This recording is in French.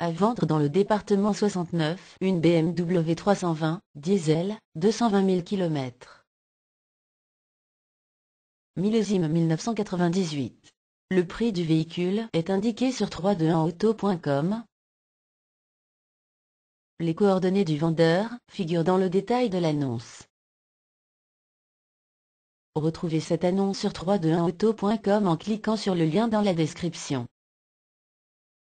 à vendre dans le département 69 une BMW 320, diesel, 220 000 km. Millésime 1998. Le prix du véhicule est indiqué sur 321auto.com. Les coordonnées du vendeur figurent dans le détail de l'annonce. Retrouvez cette annonce sur 321auto.com en cliquant sur le lien dans la description.